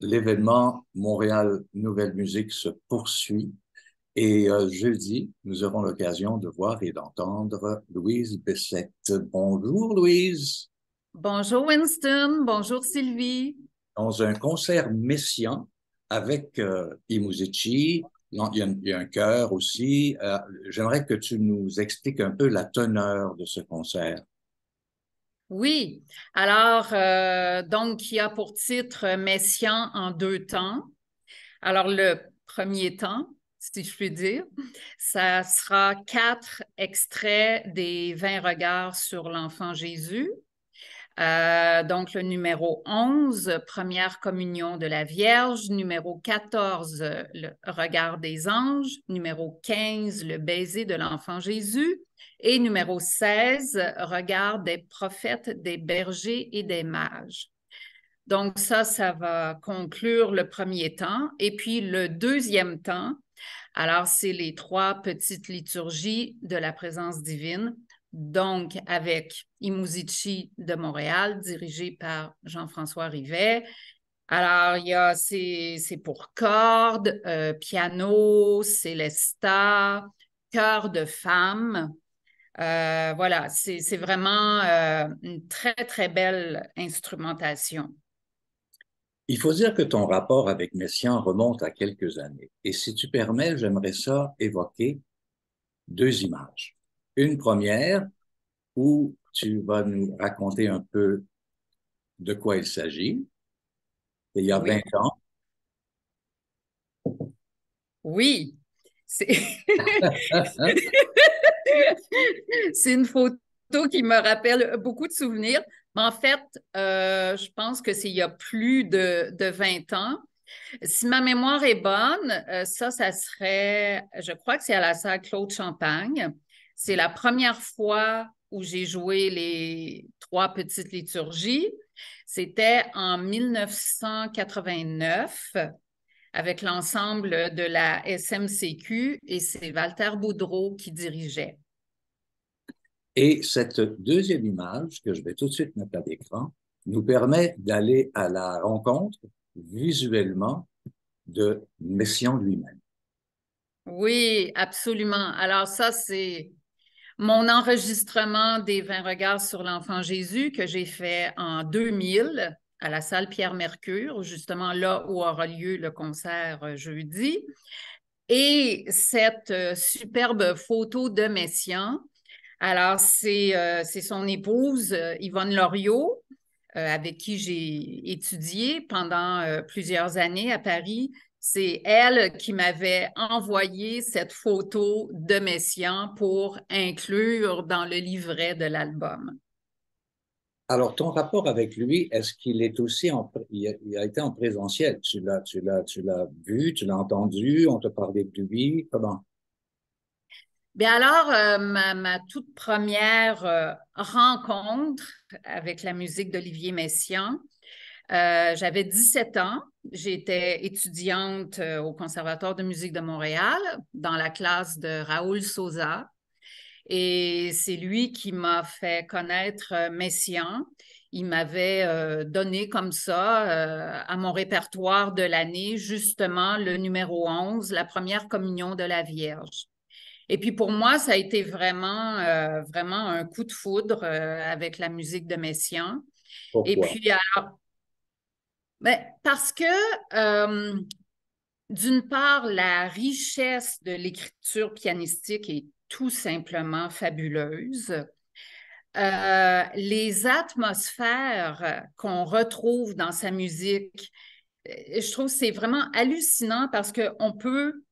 l'événement Montréal Nouvelle Musique se poursuit et euh, jeudi, nous aurons l'occasion de voir et d'entendre Louise Bessette. Bonjour Louise. Bonjour Winston, bonjour Sylvie. Dans un concert messian avec euh, il y, a, un chœur aussi. Euh, j'aimerais que tu nous expliques un peu la teneur de ce concert. Oui. Alors, euh, donc, il y a pour titre euh, Messian en deux temps. Alors, le premier temps, si je puis dire, ça sera quatre extraits des 20 regards sur l'enfant Jésus. Euh, donc, le numéro 11, première communion de la Vierge. Numéro 14, le regard des anges. Numéro 15, le baiser de l'enfant Jésus. Et numéro 16, regard des prophètes, des bergers et des mages. Donc, ça, ça va conclure le premier temps. Et puis, le deuxième temps, alors, c'est les trois petites liturgies de la présence divine donc avec Imuzici de Montréal, dirigé par Jean-François Rivet. Alors, il y a c'est pour cordes, euh, piano, Célesta, chœur de femme. Euh, voilà, c'est vraiment euh, une très, très belle instrumentation. Il faut dire que ton rapport avec Messiaen remonte à quelques années. Et si tu permets, j'aimerais ça évoquer deux images une première où tu vas nous raconter un peu de quoi il s'agit. Il y a 20 ans. Oui, c'est une photo qui me rappelle beaucoup de souvenirs. Mais en fait, euh, je pense que c'est il y a plus de, 20 ans. Si ma mémoire est bonne, euh, ça, ça serait, je crois que c'est à la salle Claude Champagne. C'est la première fois où j'ai joué les trois petites liturgies. C'était en 1989 avec l'ensemble de la SMCQ et c'est Walter Boudreau qui dirigeait. Et cette deuxième image que je vais tout de suite mettre à l'écran nous permet d'aller à la rencontre visuellement de Messiaen lui-même. Oui, absolument. Alors ça, c'est mon enregistrement des 20 regards sur l'enfant Jésus que j'ai fait en 2000 à la salle Pierre-Mercure, justement là où aura lieu le concert euh, jeudi. Et cette euh, superbe photo de Messian. Alors, c'est euh, son épouse, Yvonne Loriot, avec qui j'ai étudié pendant plusieurs années à Paris, c'est elle qui m'avait envoyé cette photo de Messian pour inclure dans le livret de l'album. Alors, ton rapport avec lui, est-ce qu'il est aussi il a, été en présentiel? Tu l'as, vu, tu l'as entendu, on te parlait de lui, comment? Bien alors, euh, ma, toute première euh, rencontre avec la musique d'Olivier Messiaen, euh, j'avais 17 ans. J'étais étudiante euh, au Conservatoire de musique de Montréal dans la classe de Raoul Sosa. Et c'est lui qui m'a fait connaître euh, Messiaen. Il m'avait donné comme ça à mon répertoire de l'année, justement le numéro 11, la première communion de la Vierge. Et puis pour moi, ça a été vraiment, vraiment un coup de foudre avec la musique de Messiaen. Et puis alors, ben, parce que, euh, d'une part, la richesse de l'écriture pianistique est tout simplement fabuleuse. Euh, les atmosphères qu'on retrouve dans sa musique, euh, je trouve c'est vraiment hallucinant parce qu'on peut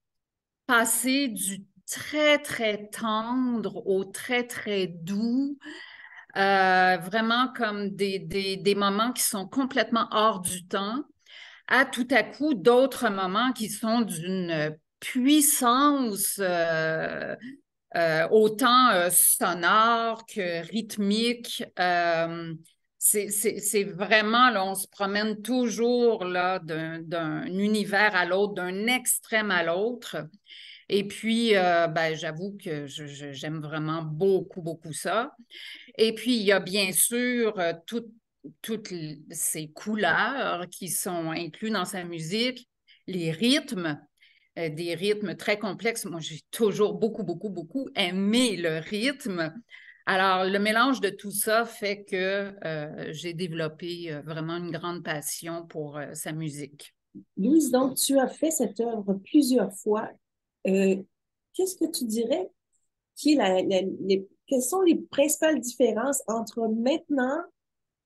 passer du très, très tendre au très, très doux. Euh, vraiment comme des, des, moments qui sont complètement hors du temps, à tout à coup d'autres moments qui sont d'une puissance euh, euh, autant sonore que rythmique. c'est vraiment, là, on se promène toujours d'un univers à l'autre, d'un extrême à l'autre. Et puis, euh, ben, j'avoue que j'aime vraiment beaucoup, beaucoup ça. Et puis, il y a bien sûr euh, toutes ces couleurs qui sont incluses dans sa musique, les rythmes euh, des rythmes très complexes. Moi, j'ai toujours beaucoup, beaucoup, beaucoup aimé le rythme. Alors, le mélange de tout ça fait que j'ai développé vraiment une grande passion pour sa musique. Louise, donc, tu as fait cette œuvre plusieurs fois. Euh, qu'est-ce que tu dirais qui quelles sont les principales différences entre maintenant,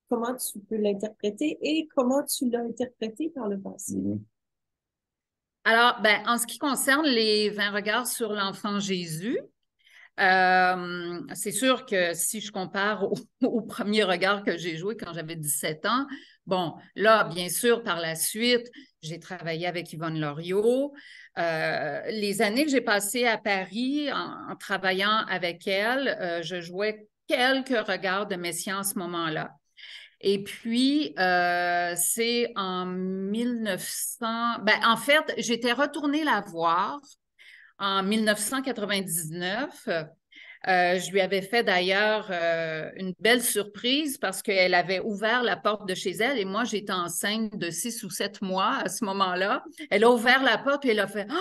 comment tu peux l'interpréter et comment tu l'as interprété par le passé? Mm-hmm. Alors, ben, en ce qui concerne les 20 regards sur l'enfant Jésus, euh, c'est sûr que si je compare au, premier regard que j'ai joué quand j'avais 17 ans, bon, là, bien sûr, par la suite, j'ai travaillé avec Yvonne Loriot. Euh, les années que j'ai passées à Paris en, travaillant avec elle, euh, je jouais quelques regards de Messiaen à ce moment-là. Et puis, c'est en 1900. Ben, en fait, j'étais retournée la voir en 1999. Euh, je lui avais fait d'ailleurs euh, une belle surprise parce qu'elle avait ouvert la porte de chez elle et moi, j'étais enceinte de six ou sept mois à ce moment-là. Elle a ouvert la porte et elle a fait Ah!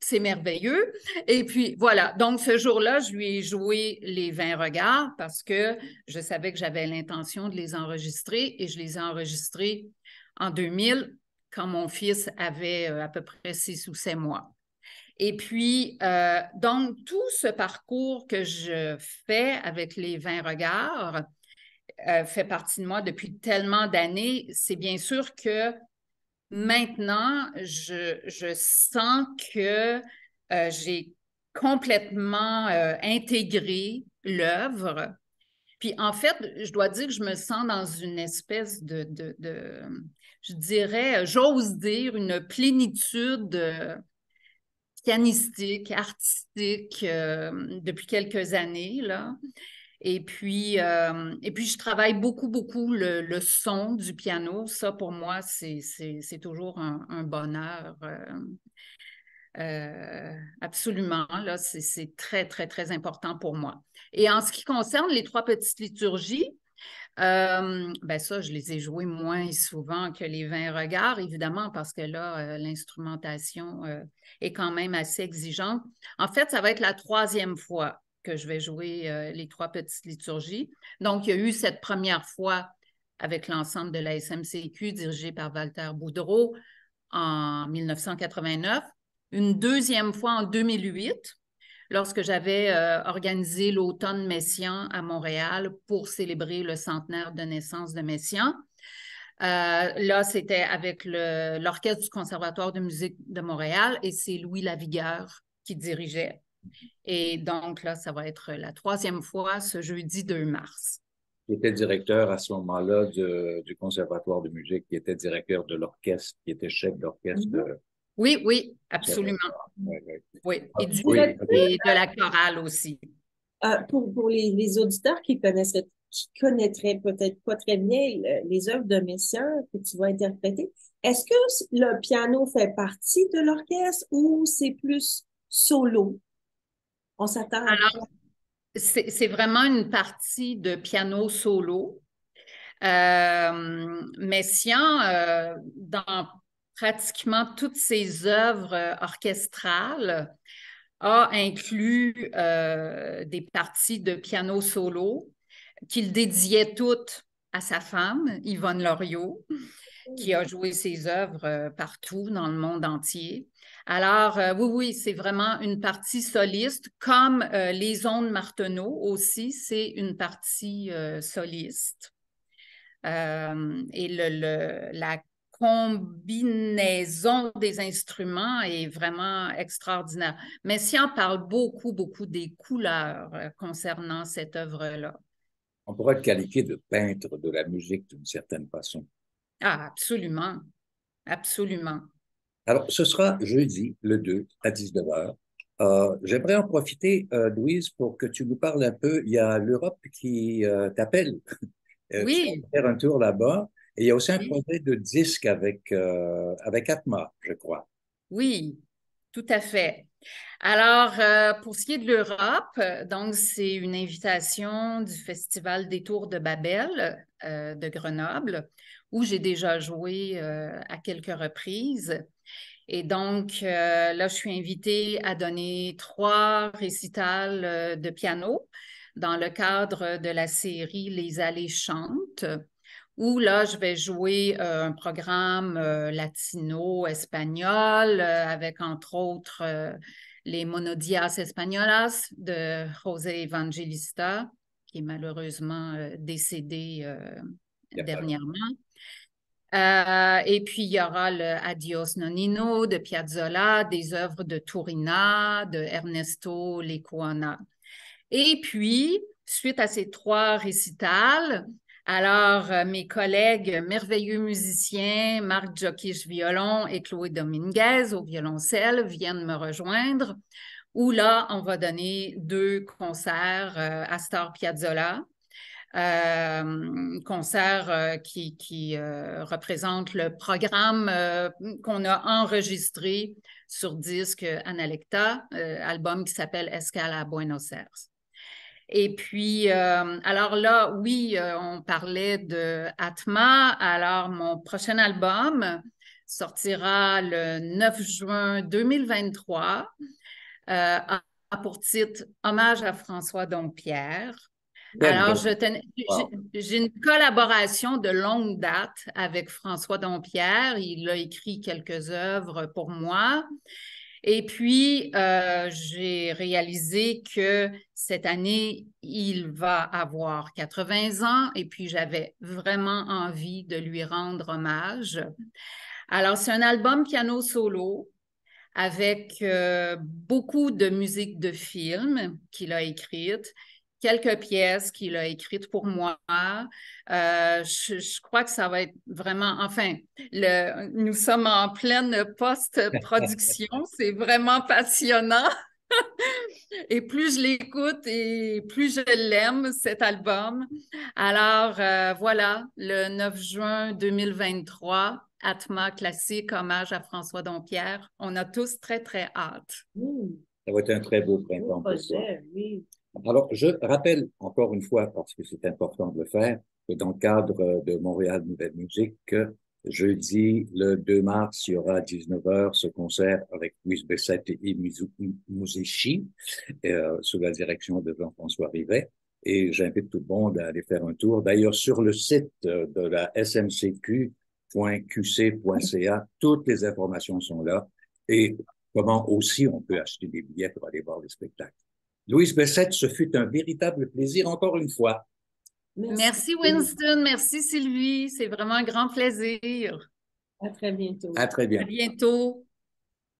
c'est merveilleux. Et puis voilà, donc ce jour-là, je lui ai joué les 20 regards parce que je savais que j'avais l'intention de les enregistrer et je les ai enregistrés en 2000 quand mon fils avait euh, à peu près six ou sept mois. Et puis, euh, donc, tout ce parcours que je fais avec les 20 regards euh, fait partie de moi depuis tellement d'années. C'est bien sûr que maintenant, je, sens que euh, j'ai complètement intégré l'œuvre. Puis, en fait, je dois dire que je me sens dans une espèce de, de je dirais, j'ose dire, une plénitude pianistique, artistique euh, depuis quelques années. Là. Et puis, euh, et puis, je travaille beaucoup, beaucoup le, son du piano. Ça, pour moi, c'est toujours un, bonheur. Euh, absolument, là, c'est très, très, très important pour moi. Et en ce qui concerne les trois petites liturgies, euh, ben ça, je les ai joués moins souvent que les 20 regards, évidemment, parce que là, euh, l'instrumentation euh, est quand même assez exigeante. En fait, ça va être la troisième fois que je vais jouer les trois petites liturgies. Donc, il y a eu cette première fois avec l'ensemble de la SMCQ dirigée par Walter Boudreau en 1989, une deuxième fois en 2008 lorsque j'avais euh, organisé l'automne Messian à Montréal pour célébrer le centenaire de naissance de Messian. Euh, là, c'était avec l'Orchestre du Conservatoire de musique de Montréal et c'est Louis Lavigueur qui dirigeait. Et donc, là, ça va être la troisième fois ce jeudi 2 mars. Il était directeur à ce moment-là du Conservatoire de musique, qui était directeur de l'orchestre, qui était chef d'orchestre mm-hmm. de. Oui, oui, absolument. Oui, ah, Et, du, de la chorale aussi. Euh, pour, les, auditeurs qui connaissent qui connaîtraient peut-être pas très bien les œuvres de Messiaen que tu vas interpréter, est-ce que le piano fait partie de l'orchestre ou c'est plus solo? On s'attend à... c'est vraiment une partie de piano solo. Euh, Messiaen, euh, dans pratiquement toutes ses œuvres euh, orchestrales a inclus euh, des parties de piano solo qu'il dédiait toutes à sa femme, Yvonne Loriot, qui a joué ses œuvres euh, partout dans le monde entier. Alors, oui, oui, c'est vraiment une partie soliste, comme les ondes Marteneau aussi, c'est une partie soliste. et le, la combinaison des instruments est vraiment extraordinaire. Mais si on parle beaucoup, beaucoup des couleurs euh, concernant cette œuvre-là. On pourrait le qualifier de peintre de la musique d'une certaine façon. Ah, absolument. Absolument. Alors, ce sera jeudi, le 2, à 19h. Euh, j'aimerais en profiter, euh, Louise, pour que tu nous parles un peu. Il y a l'Europe qui t'appelle. oui. faire un tour là-bas. Et il y a aussi un projet de disque avec, euh, avec Atma, je crois. Oui, tout à fait. Alors, euh, pour ce qui est de l'Europe, donc c'est une invitation du Festival des Tours de Babel euh, de Grenoble, où j'ai déjà joué à quelques reprises. Et donc, là, je suis invitée à donner trois récitals de piano dans le cadre de la série Les Allées chantent où là, je vais jouer euh, un programme euh, latino-espagnol euh, avec, entre autres, les Monodias Españolas de José Evangelista, qui est malheureusement décédé dernièrement. et puis, il y aura le Adios Nonino de Piazzolla, des œuvres de Turina, de Ernesto Lecuona. Et puis, suite à ces trois récitals, alors, euh, mes collègues merveilleux musiciens, Marc Jokic violon et Chloé Dominguez au violoncelle, viennent me rejoindre, où là, on va donner deux concerts à euh, Star Piazzolla. Concerts euh, concert qui, qui représente le programme qu'on a enregistré sur disque Analecta, album qui s'appelle Escala à Buenos Aires. Et puis, euh, alors là, oui, euh, on parlait de Atma. Alors, mon prochain album sortira le 9 juin 2023. Euh, pour titre Hommage à François Dompierre. Alors, j'ai une collaboration de longue date avec François Dompierre. Il a écrit quelques œuvres pour moi. Et puis, euh, j'ai réalisé que cette année, il va avoir 80 ans et puis j'avais vraiment envie de lui rendre hommage. Alors, c'est un album piano solo avec euh, beaucoup de musique de film qu'il a écrite quelques pièces qu'il a écrites pour moi. Euh, je, crois que ça va être vraiment, enfin, le, nous sommes en pleine post-production. C'est vraiment passionnant. et plus je l'écoute et plus je l'aime, cet album. Alors, euh, voilà, le 9 juin 2023, Atma Classique, hommage à François Dompierre. On a tous très, très hâte. Ça va être un très beau printemps. Oui. Alors, je rappelle encore une fois, parce que c'est important de le faire, que dans le cadre euh, de Montréal Nouvelle Musique, jeudi, le 2 mars, il y aura à 19h ce concert avec Louis Bessette et Museishi, euh, sous la direction de Jean-François Rivet. Et j'invite tout le monde à aller faire un tour. D'ailleurs, sur le site euh, de la smcq.qc.ca, toutes les informations sont là. Et comment aussi on peut acheter des billets pour aller voir les spectacles. Louise Bessette, ce fut un véritable plaisir encore une fois. Merci, Winston, merci Sylvie, c'est vraiment un grand plaisir. À très bientôt. À très bientôt. À bientôt.